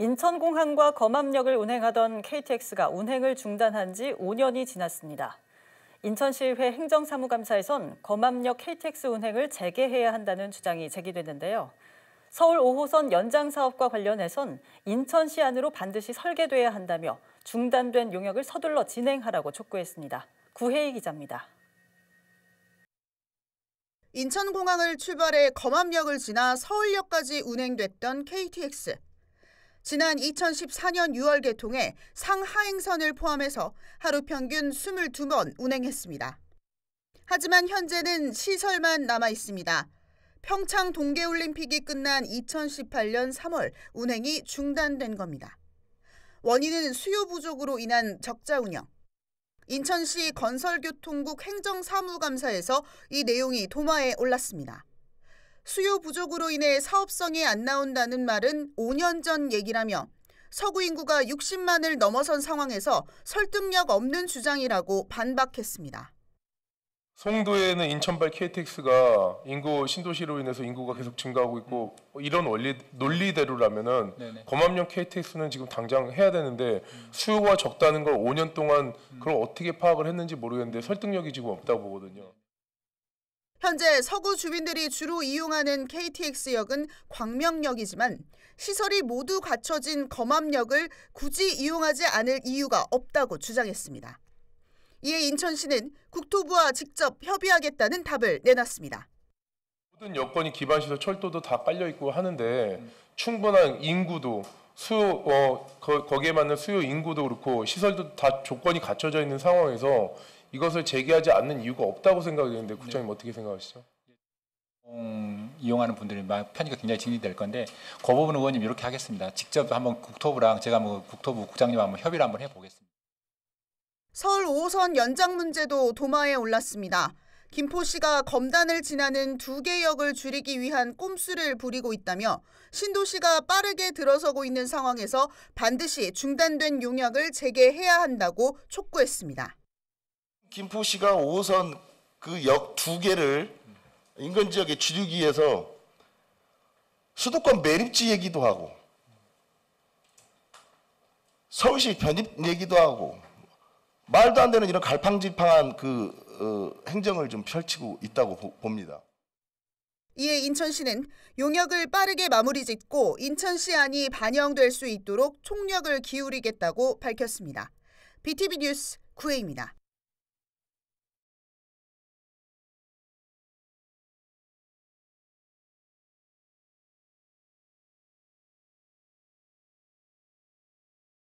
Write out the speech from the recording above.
인천공항과 검암역을 운행하던 KTX가 운행을 중단한 지 5년이 지났습니다. 인천시의회 행정사무감사에선 검암역 KTX 운행을 재개해야 한다는 주장이 제기됐는데요. 서울 5호선 연장 사업과 관련해선 인천시 안으로 반드시 설계돼야 한다며 중단된 용역을 서둘러 진행하라고 촉구했습니다. 구혜희 기자입니다. 인천공항을 출발해 검암역을 지나 서울역까지 운행됐던 KTX. 지난 2014년 6월 개통해 상하행선을 포함해서 하루 평균 22번 운행했습니다. 하지만 현재는 시설만 남아 있습니다. 평창 동계올림픽이 끝난 2018년 3월 운행이 중단된 겁니다. 원인은 수요 부족으로 인한 적자 운영. 인천시 건설교통국 행정사무감사에서 이 내용이 도마에 올랐습니다. 수요 부족으로 인해 사업성이 안 나온다는 말은 5년 전 얘기라며 서구 인구가 60만을 넘어선 상황에서 설득력 없는 주장이라고 반박했습니다. 송도에는 인천발 KTX가 인구 신도시로 인해서 인구가 계속 증가하고 있고 음. 뭐 이런 원리 논리대로라면은 네네. 검 KTX는 지금 당장 해야 되는데 음. 수요가 적다는 걸 5년 동안 음. 그걸 어떻게 파악을 했는지 모르겠는데 설득력이 지금 없다고 보거든요. 현재 서구 주민들이 주로 이용하는 KTX역은 광명역이지만 시설이 모두 갖춰진 검암역을 굳이 이용하지 않을 이유가 없다고 주장했습니다. 이에 인천시는 국토부와 직접 협의하겠다는 답을 내놨습니다. 모든 여건이 기반시설 철도도 다 깔려 있고 하는데 충분한 인구도 수요 어, 거, 거기에 맞는 수요 인구도 그렇고 시설도 다 조건이 갖춰져 있는 상황에서 이것을 제기하지 않는 이유가 없다고 생각했는데 국장님 네. 어떻게 생각하시죠? 음, 이용하는 분들이 막 편의가 굉장히 진될 건데 그 부분 의원님 이렇게 하겠습니다. 직접 한번 국토부랑 제가 뭐 국토부 국장님 한번 협의를 한번 해보겠습니다. 서울 5호선 연장 문제도 도마에 올랐습니다. 김포시가 검단을 지나는 두 개 역을 줄이기 위한 꼼수를 부리고 있다며 신도시가 빠르게 들어서고 있는 상황에서 반드시 중단된 용역을 재개해야 한다고 촉구했습니다. 김포시가 5호선 그 역 두 개를 인근 지역에 줄이기 위해서 수도권 매립지 얘기도 하고 서울시 편입 얘기도 하고 말도 안 되는 이런 갈팡질팡한 그 어, 행정을 좀 펼치고 있다고 보, 봅니다. 이에 인천시는 용역을 빠르게 마무리 짓고 인천시안이 반영될 수 있도록 총력을 기울이겠다고 밝혔습니다. BTV 뉴스 구혜입니다.